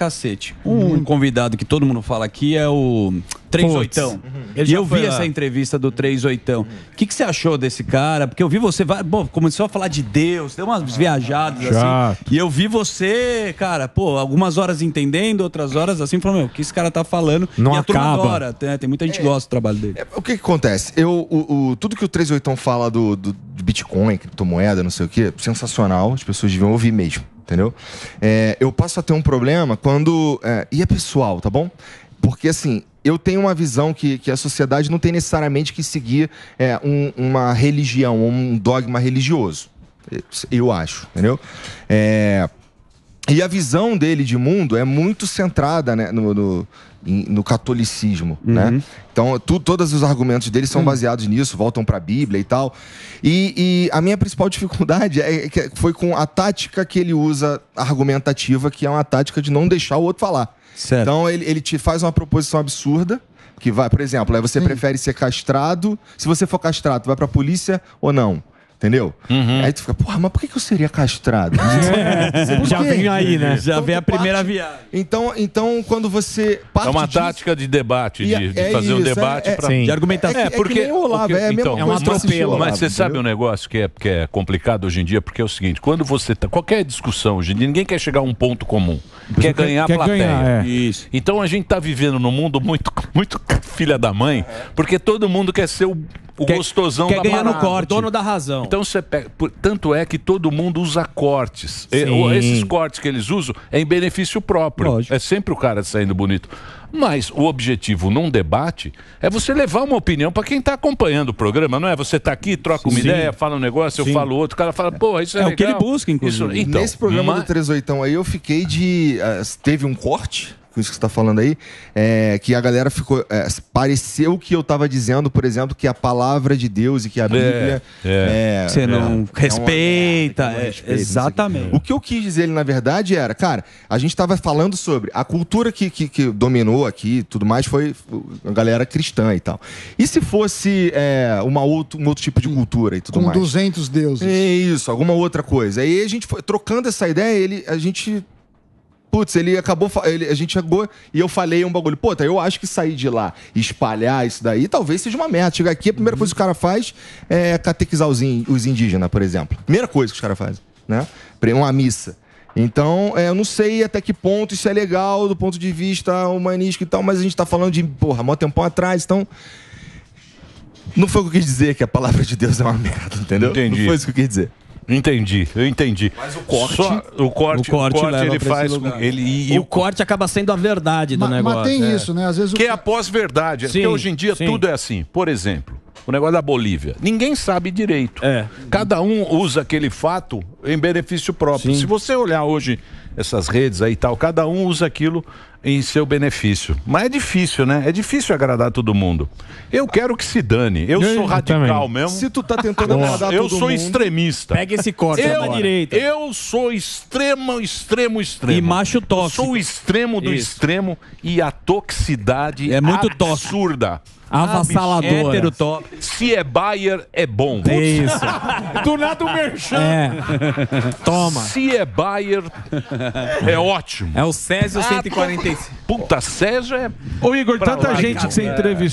cacete. Um uhum. convidado que todo mundo fala aqui é o 38. Uhum. E eu vi lá. essa entrevista do 38. O uhum. que, que você achou desse cara? Porque eu vi você. Bom, começou a falar de Deus, deu umas ah, viajadas assim. Chato. assim. E eu vi você, cara, pô, algumas horas entendendo, outras horas assim, falando, meu, o que esse cara tá falando? Não e a acaba. turma adora. É, tem, muita gente que é. gosta do trabalho dele. É, o que, que acontece? Eu, o, o, tudo que o 38 fala do, do, do Bitcoin, criptomoeda, não sei o quê, sensacional. As pessoas deviam ouvir mesmo entendeu? É, eu passo a ter um problema quando. É, e é pessoal, tá bom? Porque assim, eu tenho uma visão que, que a sociedade não tem necessariamente que seguir é, um, uma religião, um dogma religioso. Eu acho, entendeu? É e a visão dele de mundo é muito centrada né, no, no, no, catolicismo, uhum. né? Então, tu, todos os argumentos dele são uhum. baseados nisso, voltam para a Bíblia e tal. E, e, a minha principal dificuldade é que foi com a tática que ele usa argumentativa, que é uma tática de não deixar o outro falar. Certo. Então, ele, ele te faz uma proposição absurda, que vai, por exemplo, aí você Sim. Hum. prefere ser castrado. Se você for castrado, vai para a polícia ou não? entendeu? Uhum. Aí tu fica, porra, mas por que eu seria castrado? É. Já vem aí, né? Então Já vem a primeira parte... viagem. Então, então, quando você É uma disso... tática de debate, de, é, de fazer um é debate é, pra... de argumentação. É, é, porque, é, Olavo, então, porque, é, então, é um atropelo. Mas você sabe um negócio que é, que é complicado hoje em dia, porque é o seguinte, quando você tá... Qualquer discussão hoje em dia, ninguém quer chegar a um ponto comum. quer ganhar quer, a plateia. Ganhar, é. isso. Então a gente tá vivendo num mundo muito, muito filha da mãe, porque todo mundo quer ser o o quer, gostosão quer da ganhar no corte. dono da razão. Então você pega, por, tanto é que todo mundo usa cortes. E, esses cortes que eles usam é em benefício próprio. Lógico. É sempre o cara saindo bonito. Mas o objetivo num debate é você levar uma opinião para quem está acompanhando o programa, não é? Você está aqui, troca uma Sim. ideia, fala um negócio, Sim. eu falo outro, o cara fala, pô, isso é, é legal. o que ele busca, inclusive. Isso, então, Nesse programa mas... do 38 aí, eu fiquei de. Uh, teve um corte? com isso que você está falando aí, é, que a galera ficou. É, pareceu que eu estava dizendo, por exemplo, que a palavra de Deus e que a é, Bíblia. É. é, você não é, respeita. não né? exatamente. O que eu quis dizer, na verdade, era, cara, a gente estava falando sobre a cultura que, que, que dominou aqui tudo mais foi a galera cristã e tal. E se fosse uma outro, um outro tipo de cultura e tudo com mais? Com 200 deuses. É isso, alguma outra coisa. Aí a gente foi trocando essa ideia, ele, a gente putz, ele acabou. Ele, a gente chegou e eu falei um bagulho. Pô, tá, eu acho que sair de lá e espalhar isso daí talvez seja uma merda. Chegar aqui, a primeira coisa que o cara faz é catequizar os, in, os indígenas, por exemplo. Primeira coisa que os caras fazem, né? Uma missa. Então, é, eu não sei até que ponto isso é legal do ponto de vista humanístico e tal, mas a gente tá falando de, porra, mó tempão atrás, então. Não foi o que eu quis dizer que a palavra de Deus é uma merda, entendeu? Entendi. Não foi isso que eu quis dizer. Entendi, eu entendi. Mas o corte, Só, o corte, o corte, o corte ele faz, ele e, e o, o, corte acaba sendo a verdade do ma, negócio. Mas tem é. isso, né? Às vezes que é a pós-verdade, é porque hoje em dia sim. tudo é assim. Por exemplo, o negócio da Bolívia, ninguém sabe direito. É. Cada um usa aquele fato em benefício próprio. Sim. Se você olhar hoje essas redes aí e tal, cada um usa aquilo em seu benefício. Mas é difícil, né? É difícil agradar todo mundo. Eu quero que se dane. Eu, eu sou radical também. mesmo. Se tu tá tentando agradar todo mundo... Eu sou extremista. Pega esse corte eu, agora. direita. Eu sou extremo, extremo, extremo. E macho tóxico. Sou o extremo do Isso. extremo e a toxicidade é muito absurda. Tóxico avassaladora. Hétero Se é Bayer, é bom. É isso. do nada o merchan. É. Toma. Se é Bayer, é ótimo. É o Césio 145. Ah, Puta, Césio é. Ô, Igor, tanta lá, gente cara. que você entrevistou.